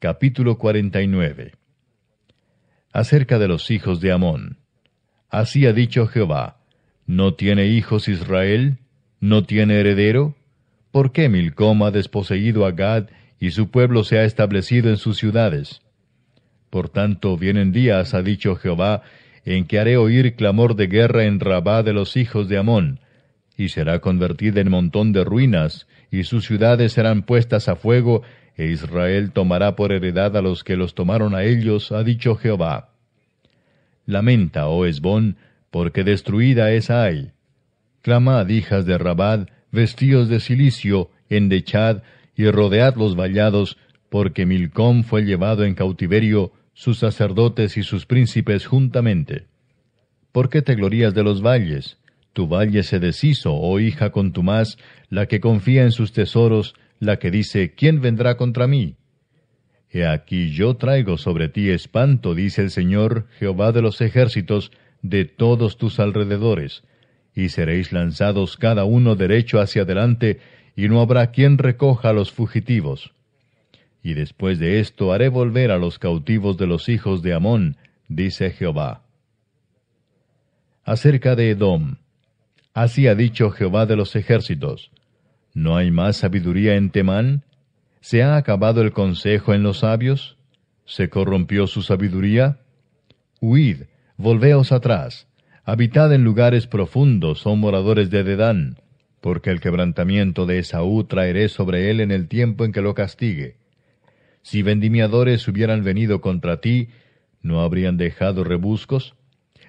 Capítulo 49 Acerca de los hijos de Amón. Así ha dicho Jehová, ¿no tiene hijos Israel? ¿No tiene heredero? ¿Por qué Milcom ha desposeído a Gad y su pueblo se ha establecido en sus ciudades? Por tanto, vienen días, ha dicho Jehová, en que haré oír clamor de guerra en Rabá de los hijos de Amón, y será convertida en montón de ruinas, y sus ciudades serán puestas a fuego, e Israel tomará por heredad a los que los tomaron a ellos, ha dicho Jehová. Lamenta, oh Esbón, porque destruida es Ay. Clamad, hijas de Rabad, vestíos de silicio, endechad, y rodead los vallados, porque Milcom fue llevado en cautiverio, sus sacerdotes y sus príncipes juntamente. ¿Por qué te glorías de los valles? Tu valle se deshizo, oh hija contumaz, la que confía en sus tesoros, la que dice, ¿quién vendrá contra mí? He aquí yo traigo sobre ti espanto, dice el Señor, Jehová de los ejércitos, de todos tus alrededores, y seréis lanzados cada uno derecho hacia adelante, y no habrá quien recoja a los fugitivos. Y después de esto haré volver a los cautivos de los hijos de Amón, dice Jehová. Acerca de Edom. Así ha dicho Jehová de los ejércitos. ¿No hay más sabiduría en Temán? ¿Se ha acabado el consejo en los sabios? ¿Se corrompió su sabiduría? Huid, volveos atrás. Habitad en lugares profundos, oh moradores de Dedán, porque el quebrantamiento de Esaú traeré sobre él en el tiempo en que lo castigue. Si vendimiadores hubieran venido contra ti, ¿no habrían dejado rebuscos?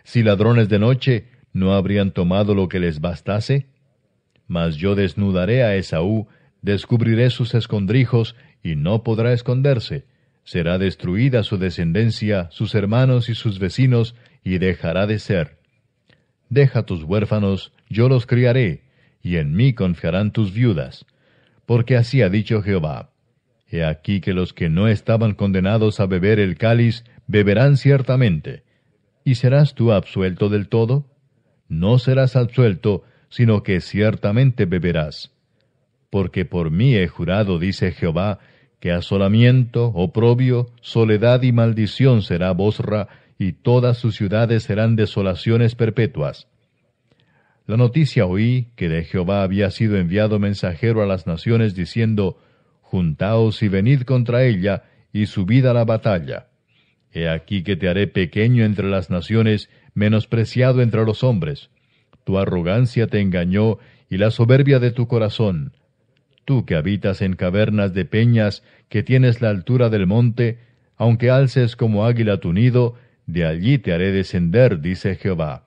Si ladrones de noche, ¿no habrían tomado lo que les bastase? Mas yo desnudaré a Esaú, descubriré sus escondrijos, y no podrá esconderse. Será destruida su descendencia, sus hermanos y sus vecinos, y dejará de ser. Deja tus huérfanos, yo los criaré, y en mí confiarán tus viudas. Porque así ha dicho Jehová. He aquí que los que no estaban condenados a beber el cáliz, beberán ciertamente. ¿Y serás tú absuelto del todo? No serás absuelto, sino que ciertamente beberás. Porque por mí he jurado, dice Jehová, que asolamiento, oprobio, soledad y maldición será Bosra, y todas sus ciudades serán desolaciones perpetuas. La noticia oí que de Jehová había sido enviado mensajero a las naciones diciendo, Juntaos y venid contra ella, y subid a la batalla. He aquí que te haré pequeño entre las naciones, menospreciado entre los hombres. Tu arrogancia te engañó y la soberbia de tu corazón. Tú que habitas en cavernas de peñas, que tienes la altura del monte, aunque alces como águila tu nido, de allí te haré descender, dice Jehová.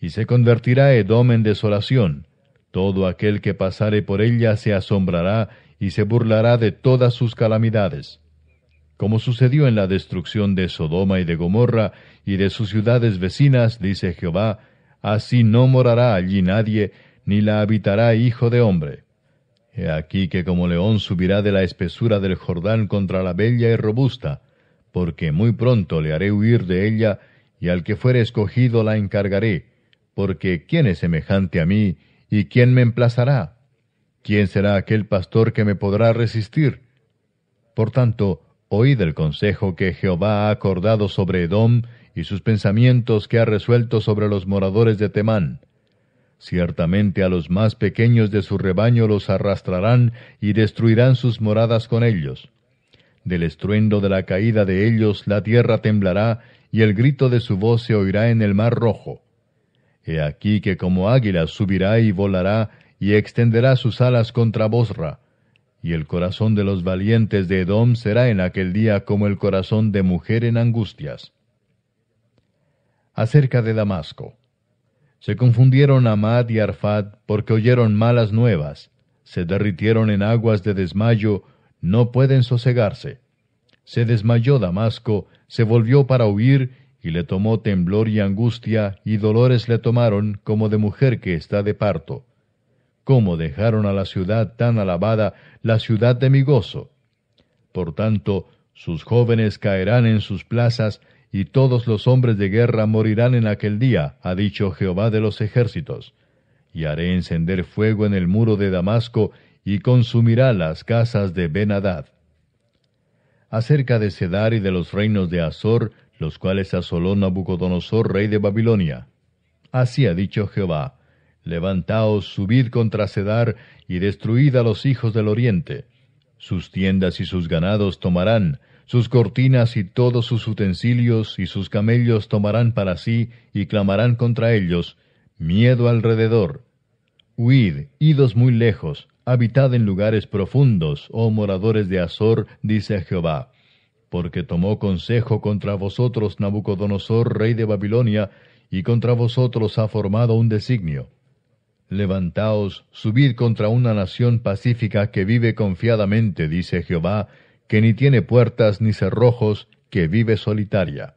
Y se convertirá Edom en desolación. Todo aquel que pasare por ella se asombrará y se burlará de todas sus calamidades. Como sucedió en la destrucción de Sodoma y de Gomorra y de sus ciudades vecinas, dice Jehová, Así no morará allí nadie, ni la habitará hijo de hombre. He aquí que como león subirá de la espesura del Jordán contra la bella y robusta, porque muy pronto le haré huir de ella, y al que fuere escogido la encargaré, porque ¿quién es semejante a mí, y quién me emplazará? ¿Quién será aquel pastor que me podrá resistir? Por tanto, oíd el consejo que Jehová ha acordado sobre Edom y sus pensamientos que ha resuelto sobre los moradores de Temán. Ciertamente a los más pequeños de su rebaño los arrastrarán y destruirán sus moradas con ellos. Del estruendo de la caída de ellos la tierra temblará y el grito de su voz se oirá en el mar rojo. He aquí que como águila subirá y volará y extenderá sus alas contra Bosra, y el corazón de los valientes de Edom será en aquel día como el corazón de mujer en angustias acerca de Damasco. Se confundieron Amad y Arfad porque oyeron malas nuevas, se derritieron en aguas de desmayo, no pueden sosegarse. Se desmayó Damasco, se volvió para huir, y le tomó temblor y angustia, y dolores le tomaron como de mujer que está de parto. ¿Cómo dejaron a la ciudad tan alabada, la ciudad de mi gozo? Por tanto, sus jóvenes caerán en sus plazas, y todos los hombres de guerra morirán en aquel día, ha dicho Jehová de los ejércitos. Y haré encender fuego en el muro de Damasco, y consumirá las casas de Benadad. Acerca de Sedar y de los reinos de Azor, los cuales asoló Nabucodonosor, rey de Babilonia. Así ha dicho Jehová, Levantaos, subid contra Sedar, y destruid a los hijos del oriente. Sus tiendas y sus ganados tomarán, sus cortinas y todos sus utensilios y sus camellos tomarán para sí y clamarán contra ellos, miedo alrededor. Huid, idos muy lejos, habitad en lugares profundos, oh moradores de Azor, dice Jehová. Porque tomó consejo contra vosotros Nabucodonosor, rey de Babilonia, y contra vosotros ha formado un designio. Levantaos, subid contra una nación pacífica que vive confiadamente, dice Jehová, que ni tiene puertas ni cerrojos, que vive solitaria.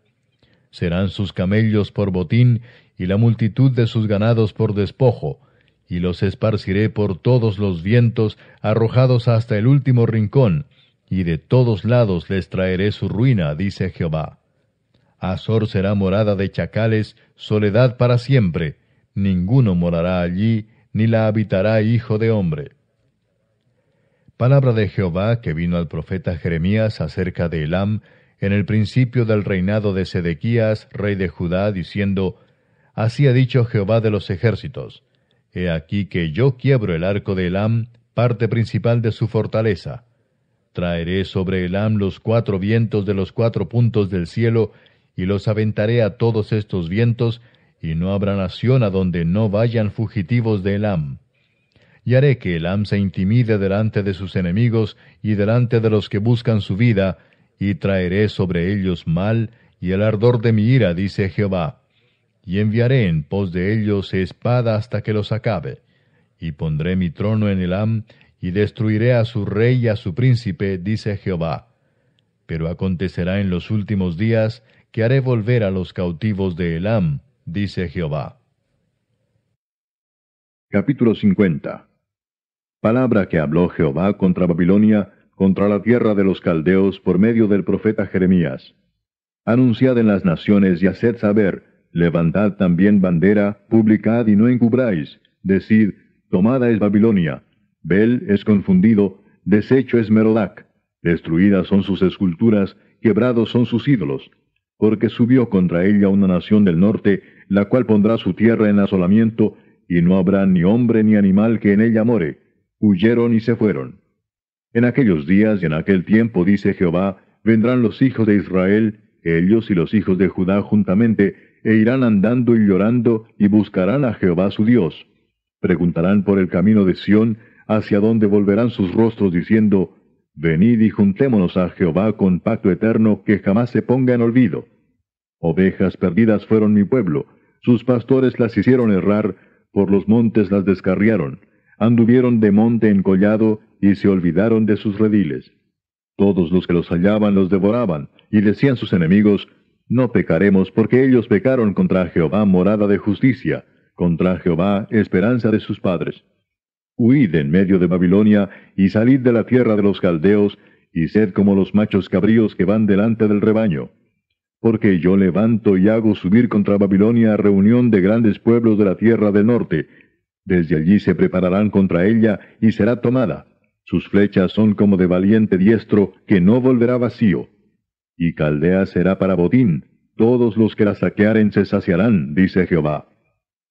Serán sus camellos por botín y la multitud de sus ganados por despojo, y los esparciré por todos los vientos, arrojados hasta el último rincón, y de todos lados les traeré su ruina, dice Jehová. Azor será morada de chacales, soledad para siempre, ninguno morará allí, ni la habitará hijo de hombre. Palabra de Jehová que vino al profeta Jeremías acerca de Elam en el principio del reinado de Sedequías, rey de Judá, diciendo, Así ha dicho Jehová de los ejércitos, He aquí que yo quiebro el arco de Elam, parte principal de su fortaleza. Traeré sobre Elam los cuatro vientos de los cuatro puntos del cielo, y los aventaré a todos estos vientos, y no habrá nación a donde no vayan fugitivos de Elam y haré que Elam se intimide delante de sus enemigos y delante de los que buscan su vida, y traeré sobre ellos mal y el ardor de mi ira, dice Jehová. Y enviaré en pos de ellos espada hasta que los acabe. Y pondré mi trono en Elam, y destruiré a su rey y a su príncipe, dice Jehová. Pero acontecerá en los últimos días que haré volver a los cautivos de Elam, dice Jehová. Capítulo 50 palabra que habló Jehová contra Babilonia, contra la tierra de los caldeos por medio del profeta Jeremías. Anunciad en las naciones y haced saber, levantad también bandera, publicad y no encubráis, decid, tomada es Babilonia, Bel es confundido, deshecho es Merodac, destruidas son sus esculturas, quebrados son sus ídolos, porque subió contra ella una nación del norte, la cual pondrá su tierra en asolamiento, y no habrá ni hombre ni animal que en ella more, huyeron y se fueron. En aquellos días y en aquel tiempo, dice Jehová, vendrán los hijos de Israel, ellos y los hijos de Judá juntamente, e irán andando y llorando, y buscarán a Jehová su Dios. Preguntarán por el camino de Sión, hacia donde volverán sus rostros, diciendo, Venid y juntémonos a Jehová con pacto eterno que jamás se ponga en olvido. Ovejas perdidas fueron mi pueblo, sus pastores las hicieron errar, por los montes las descarriaron anduvieron de monte en collado y se olvidaron de sus rediles. Todos los que los hallaban los devoraban, y decían sus enemigos, No pecaremos porque ellos pecaron contra Jehová morada de justicia, contra Jehová esperanza de sus padres. Huid en medio de Babilonia, y salid de la tierra de los caldeos, y sed como los machos cabríos que van delante del rebaño. Porque yo levanto y hago subir contra Babilonia reunión de grandes pueblos de la tierra del norte, desde allí se prepararán contra ella y será tomada. Sus flechas son como de valiente diestro que no volverá vacío. Y Caldea será para botín. Todos los que la saquearen se saciarán, dice Jehová.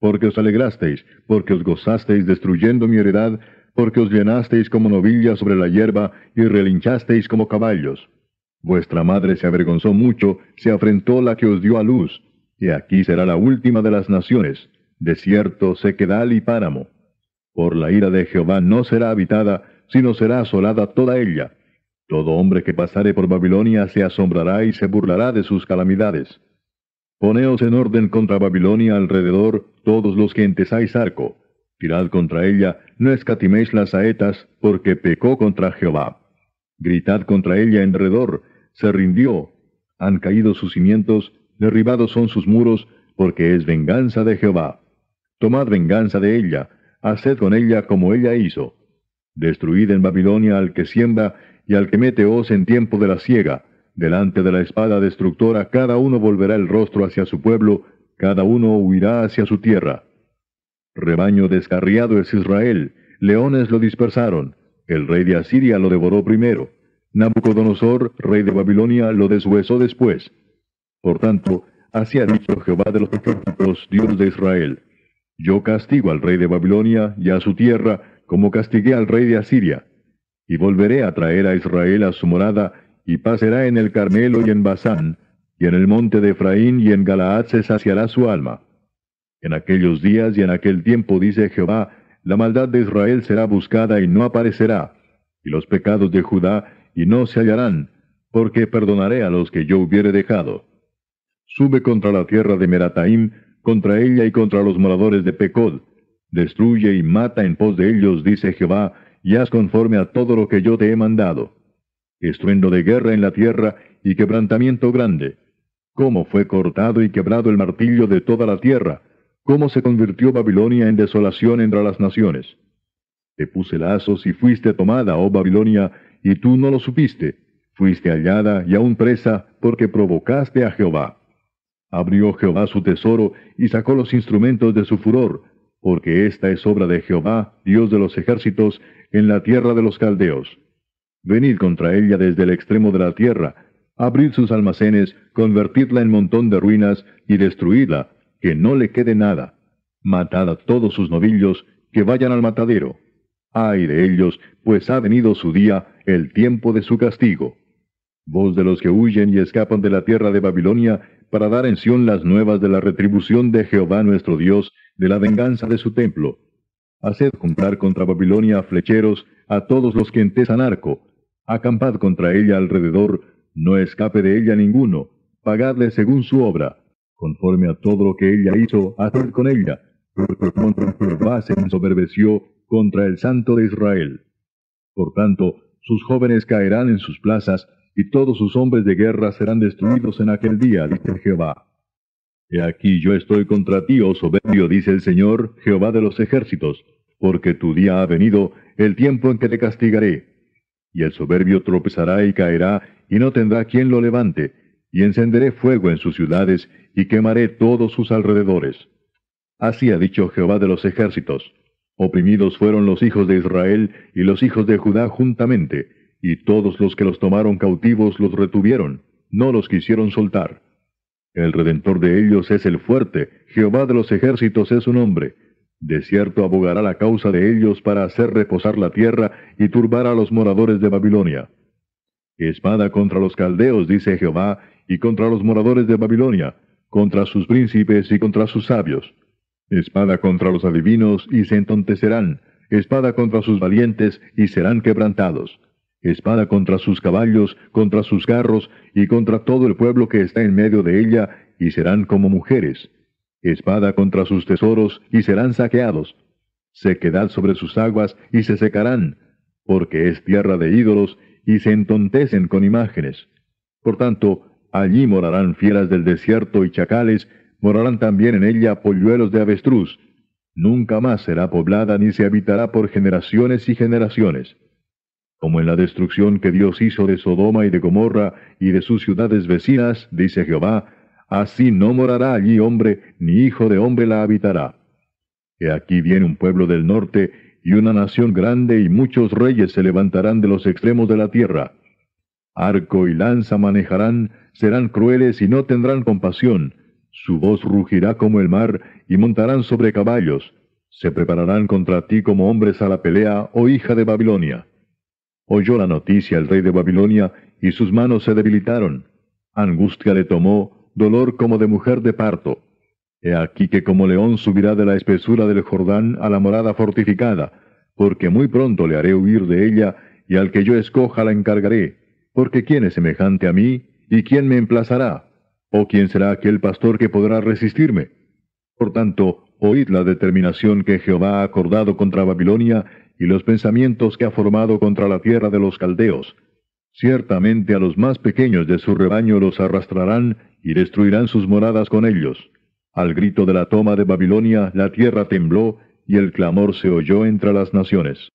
Porque os alegrasteis, porque os gozasteis destruyendo mi heredad, porque os llenasteis como novilla sobre la hierba y relinchasteis como caballos. Vuestra madre se avergonzó mucho, se afrentó la que os dio a luz, y aquí será la última de las naciones desierto, sequedal y páramo. Por la ira de Jehová no será habitada, sino será asolada toda ella. Todo hombre que pasare por Babilonia se asombrará y se burlará de sus calamidades. Poneos en orden contra Babilonia alrededor todos los que entesáis arco. Tirad contra ella, no escatiméis las saetas, porque pecó contra Jehová. Gritad contra ella en redor, se rindió. Han caído sus cimientos, derribados son sus muros, porque es venganza de Jehová. Tomad venganza de ella, haced con ella como ella hizo. Destruid en Babilonia al que siembra y al que mete os en tiempo de la siega. Delante de la espada destructora cada uno volverá el rostro hacia su pueblo, cada uno huirá hacia su tierra. Rebaño descarriado es Israel, leones lo dispersaron, el rey de Asiria lo devoró primero, Nabucodonosor, rey de Babilonia, lo deshuesó después. Por tanto, así ha dicho Jehová de los ejércitos, Dios de Israel. Yo castigo al rey de Babilonia y a su tierra, como castigué al rey de Asiria. Y volveré a traer a Israel a su morada, y pasará en el Carmelo y en Basán, y en el monte de Efraín y en Galaad se saciará su alma. En aquellos días y en aquel tiempo, dice Jehová, la maldad de Israel será buscada y no aparecerá, y los pecados de Judá y no se hallarán, porque perdonaré a los que yo hubiere dejado. Sube contra la tierra de Merataim, contra ella y contra los moradores de Pecod. Destruye y mata en pos de ellos, dice Jehová, y haz conforme a todo lo que yo te he mandado. Estruendo de guerra en la tierra y quebrantamiento grande. Cómo fue cortado y quebrado el martillo de toda la tierra. Cómo se convirtió Babilonia en desolación entre las naciones. Te puse lazos y fuiste tomada, oh Babilonia, y tú no lo supiste. Fuiste hallada y aún presa porque provocaste a Jehová. Abrió Jehová su tesoro y sacó los instrumentos de su furor, porque esta es obra de Jehová, Dios de los ejércitos, en la tierra de los caldeos. Venid contra ella desde el extremo de la tierra, abrid sus almacenes, convertidla en montón de ruinas y destruidla, que no le quede nada. Matad a todos sus novillos, que vayan al matadero. Ay de ellos, pues ha venido su día, el tiempo de su castigo voz de los que huyen y escapan de la tierra de Babilonia, para dar en Sión las nuevas de la retribución de Jehová nuestro Dios, de la venganza de su templo. Haced comprar contra Babilonia flecheros, a todos los que entesan arco. Acampad contra ella alrededor, no escape de ella ninguno. Pagadle según su obra. Conforme a todo lo que ella hizo, haced con ella. Porque contra Jehová se ensoberbeció contra el Santo de Israel. Por tanto, sus jóvenes caerán en sus plazas, y todos sus hombres de guerra serán destruidos en aquel día, dice Jehová. He aquí yo estoy contra ti, oh soberbio, dice el Señor, Jehová de los ejércitos, porque tu día ha venido, el tiempo en que te castigaré. Y el soberbio tropezará y caerá, y no tendrá quien lo levante, y encenderé fuego en sus ciudades, y quemaré todos sus alrededores. Así ha dicho Jehová de los ejércitos. Oprimidos fueron los hijos de Israel y los hijos de Judá juntamente, y todos los que los tomaron cautivos los retuvieron, no los quisieron soltar. El redentor de ellos es el fuerte, Jehová de los ejércitos es su nombre. De cierto abogará la causa de ellos para hacer reposar la tierra y turbar a los moradores de Babilonia. Espada contra los caldeos, dice Jehová, y contra los moradores de Babilonia, contra sus príncipes y contra sus sabios. Espada contra los adivinos y se entontecerán, espada contra sus valientes y serán quebrantados espada contra sus caballos, contra sus carros, y contra todo el pueblo que está en medio de ella, y serán como mujeres. Espada contra sus tesoros, y serán saqueados. Se Sequedad sobre sus aguas, y se secarán, porque es tierra de ídolos, y se entontecen con imágenes. Por tanto, allí morarán fieras del desierto y chacales, morarán también en ella polluelos de avestruz. Nunca más será poblada ni se habitará por generaciones y generaciones como en la destrucción que Dios hizo de Sodoma y de Gomorra y de sus ciudades vecinas, dice Jehová, así no morará allí hombre, ni hijo de hombre la habitará. He aquí viene un pueblo del norte, y una nación grande, y muchos reyes se levantarán de los extremos de la tierra. Arco y lanza manejarán, serán crueles y no tendrán compasión. Su voz rugirá como el mar, y montarán sobre caballos. Se prepararán contra ti como hombres a la pelea, oh hija de Babilonia. Oyó la noticia el rey de Babilonia, y sus manos se debilitaron. Angustia le tomó, dolor como de mujer de parto. He aquí que como león subirá de la espesura del Jordán a la morada fortificada, porque muy pronto le haré huir de ella, y al que yo escoja la encargaré. Porque ¿quién es semejante a mí? ¿Y quién me emplazará? ¿O quién será aquel pastor que podrá resistirme? Por tanto, oíd la determinación que Jehová ha acordado contra Babilonia y los pensamientos que ha formado contra la tierra de los caldeos. Ciertamente a los más pequeños de su rebaño los arrastrarán y destruirán sus moradas con ellos. Al grito de la toma de Babilonia la tierra tembló y el clamor se oyó entre las naciones.